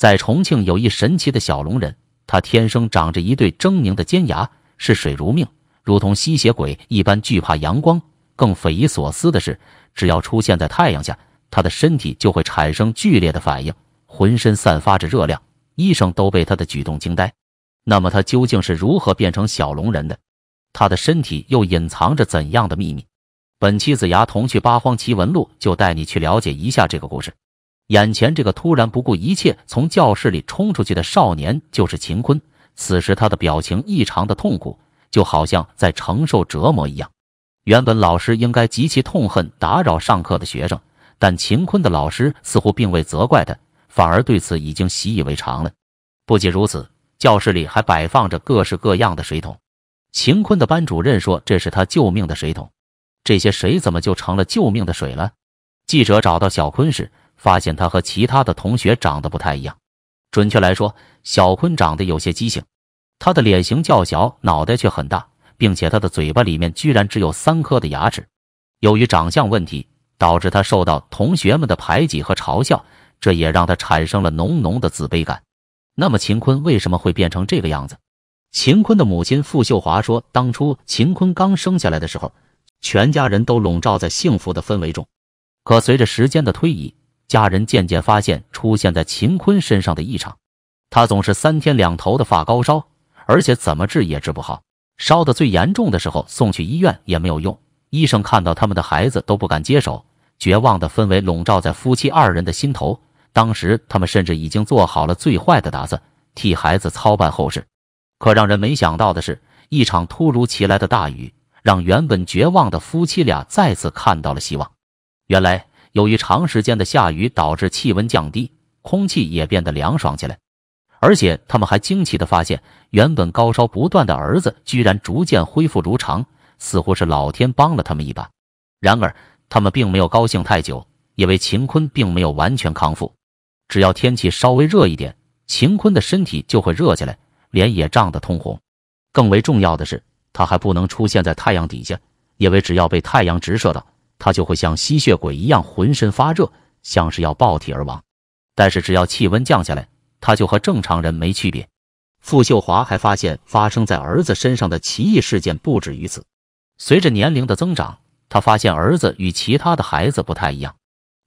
在重庆有一神奇的小龙人，他天生长着一对狰狞的尖牙，视水如命，如同吸血鬼一般惧怕阳光。更匪夷所思的是，只要出现在太阳下，他的身体就会产生剧烈的反应，浑身散发着热量，医生都被他的举动惊呆。那么他究竟是如何变成小龙人的？他的身体又隐藏着怎样的秘密？本期子牙童趣八荒奇闻录就带你去了解一下这个故事。眼前这个突然不顾一切从教室里冲出去的少年就是秦坤。此时他的表情异常的痛苦，就好像在承受折磨一样。原本老师应该极其痛恨打扰上课的学生，但秦坤的老师似乎并未责怪他，反而对此已经习以为常了。不仅如此，教室里还摆放着各式各样的水桶。秦坤的班主任说：“这是他救命的水桶。”这些水怎么就成了救命的水了？记者找到小坤时。发现他和其他的同学长得不太一样，准确来说，小坤长得有些畸形。他的脸型较小，脑袋却很大，并且他的嘴巴里面居然只有三颗的牙齿。由于长相问题，导致他受到同学们的排挤和嘲笑，这也让他产生了浓浓的自卑感。那么，秦坤为什么会变成这个样子？秦坤的母亲付秀华说，当初秦坤刚生下来的时候，全家人都笼罩在幸福的氛围中，可随着时间的推移。家人渐渐发现出现在秦坤身上的异常，他总是三天两头的发高烧，而且怎么治也治不好。烧得最严重的时候，送去医院也没有用，医生看到他们的孩子都不敢接手。绝望的氛围笼罩在夫妻二人的心头，当时他们甚至已经做好了最坏的打算，替孩子操办后事。可让人没想到的是，一场突如其来的大雨，让原本绝望的夫妻俩再次看到了希望。原来。由于长时间的下雨，导致气温降低，空气也变得凉爽起来。而且他们还惊奇地发现，原本高烧不断的儿子居然逐渐恢复如常，似乎是老天帮了他们一把。然而，他们并没有高兴太久，因为秦坤并没有完全康复。只要天气稍微热一点，秦坤的身体就会热起来，脸也涨得通红。更为重要的是，他还不能出现在太阳底下，因为只要被太阳直射到。他就会像吸血鬼一样浑身发热，像是要爆体而亡。但是只要气温降下来，他就和正常人没区别。付秀华还发现发生在儿子身上的奇异事件不止于此。随着年龄的增长，他发现儿子与其他的孩子不太一样。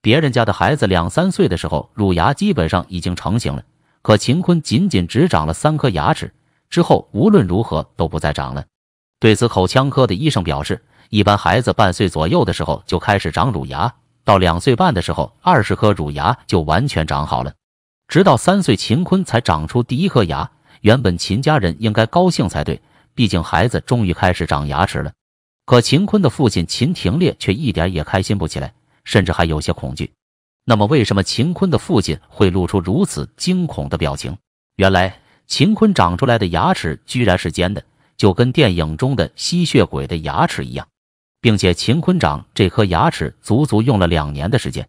别人家的孩子两三岁的时候乳牙基本上已经成型了，可秦坤仅仅只长了三颗牙齿，之后无论如何都不再长了。对此，口腔科的医生表示，一般孩子半岁左右的时候就开始长乳牙，到两岁半的时候，二十颗乳牙就完全长好了。直到三岁，秦坤才长出第一颗牙。原本秦家人应该高兴才对，毕竟孩子终于开始长牙齿了。可秦坤的父亲秦廷烈却一点也开心不起来，甚至还有些恐惧。那么，为什么秦坤的父亲会露出如此惊恐的表情？原来，秦坤长出来的牙齿居然是尖的。就跟电影中的吸血鬼的牙齿一样，并且秦坤长这颗牙齿足足用了两年的时间，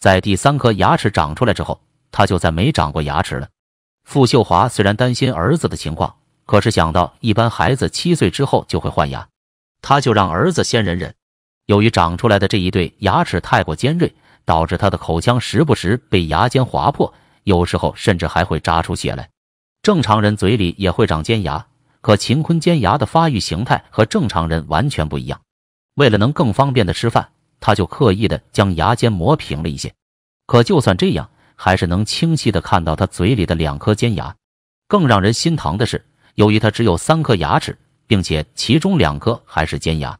在第三颗牙齿长出来之后，他就再没长过牙齿了。付秀华虽然担心儿子的情况，可是想到一般孩子七岁之后就会换牙，他就让儿子先忍忍。由于长出来的这一对牙齿太过尖锐，导致他的口腔时不时被牙尖划破，有时候甚至还会扎出血来。正常人嘴里也会长尖牙。可秦坤尖牙的发育形态和正常人完全不一样，为了能更方便的吃饭，他就刻意的将牙尖磨平了一些。可就算这样，还是能清晰的看到他嘴里的两颗尖牙。更让人心疼的是，由于他只有三颗牙齿，并且其中两颗还是尖牙，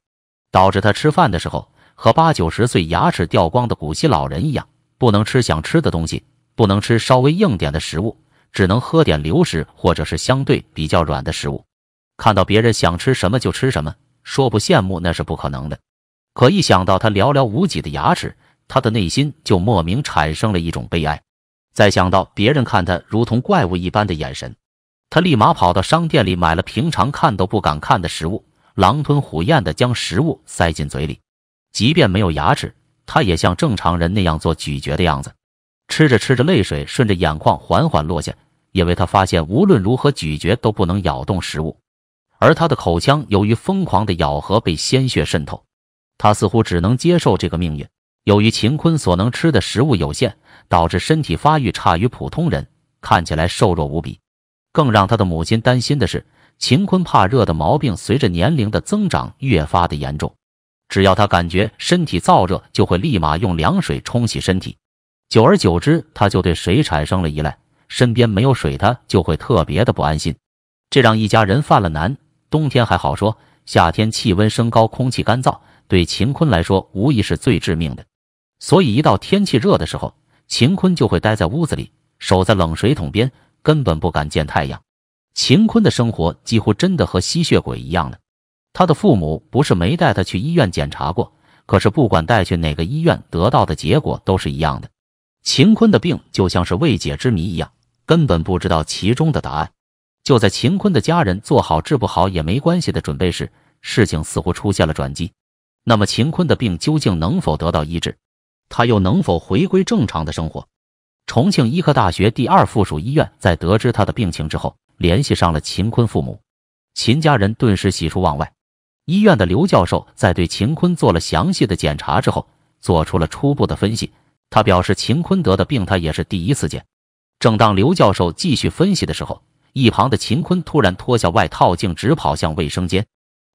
导致他吃饭的时候和八九十岁牙齿掉光的古稀老人一样，不能吃想吃的东西，不能吃稍微硬点的食物，只能喝点流食或者是相对比较软的食物。看到别人想吃什么就吃什么，说不羡慕那是不可能的。可一想到他寥寥无几的牙齿，他的内心就莫名产生了一种悲哀。再想到别人看他如同怪物一般的眼神，他立马跑到商店里买了平常看都不敢看的食物，狼吞虎咽地将食物塞进嘴里。即便没有牙齿，他也像正常人那样做咀嚼的样子。吃着吃着，泪水顺着眼眶缓缓落下，因为他发现无论如何咀嚼都不能咬动食物。而他的口腔由于疯狂的咬合被鲜血渗透，他似乎只能接受这个命运。由于秦坤所能吃的食物有限，导致身体发育差于普通人，看起来瘦弱无比。更让他的母亲担心的是，秦坤怕热的毛病随着年龄的增长越发的严重。只要他感觉身体燥热，就会立马用凉水冲洗身体。久而久之，他就对水产生了依赖。身边没有水，他就会特别的不安心，这让一家人犯了难。冬天还好说，夏天气温升高，空气干燥，对秦坤来说无疑是最致命的。所以一到天气热的时候，秦坤就会待在屋子里，守在冷水桶边，根本不敢见太阳。秦坤的生活几乎真的和吸血鬼一样了。他的父母不是没带他去医院检查过，可是不管带去哪个医院，得到的结果都是一样的。秦坤的病就像是未解之谜一样，根本不知道其中的答案。就在秦坤的家人做好治不好也没关系的准备时，事情似乎出现了转机。那么秦坤的病究竟能否得到医治？他又能否回归正常的生活？重庆医科大学第二附属医院在得知他的病情之后，联系上了秦坤父母，秦家人顿时喜出望外。医院的刘教授在对秦坤做了详细的检查之后，做出了初步的分析。他表示，秦坤得的病他也是第一次见。正当刘教授继续分析的时候，一旁的秦坤突然脱下外套，径直跑向卫生间。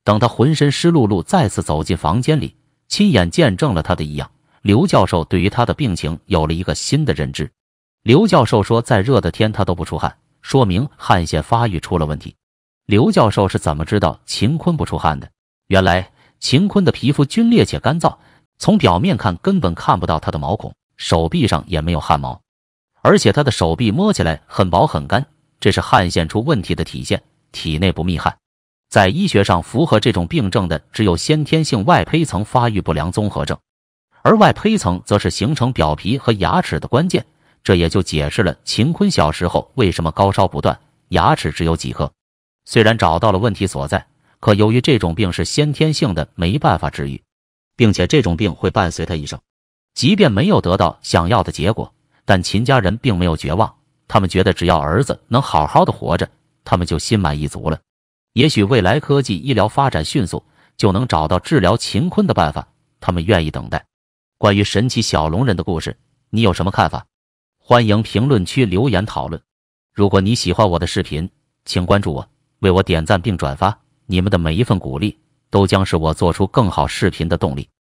等他浑身湿漉漉，再次走进房间里，亲眼见证了他的异样。刘教授对于他的病情有了一个新的认知。刘教授说：“再热的天他都不出汗，说明汗腺发育出了问题。”刘教授是怎么知道秦坤不出汗的？原来秦坤的皮肤皲裂且干燥，从表面看根本看不到他的毛孔，手臂上也没有汗毛，而且他的手臂摸起来很薄很干。这是汗腺出问题的体现，体内不密汗，在医学上符合这种病症的只有先天性外胚层发育不良综合症，而外胚层则是形成表皮和牙齿的关键，这也就解释了秦坤小时候为什么高烧不断，牙齿只有几颗。虽然找到了问题所在，可由于这种病是先天性的，没办法治愈，并且这种病会伴随他一生。即便没有得到想要的结果，但秦家人并没有绝望。他们觉得只要儿子能好好的活着，他们就心满意足了。也许未来科技医疗发展迅速，就能找到治疗秦坤的办法。他们愿意等待。关于神奇小龙人的故事，你有什么看法？欢迎评论区留言讨论。如果你喜欢我的视频，请关注我，为我点赞并转发。你们的每一份鼓励，都将是我做出更好视频的动力。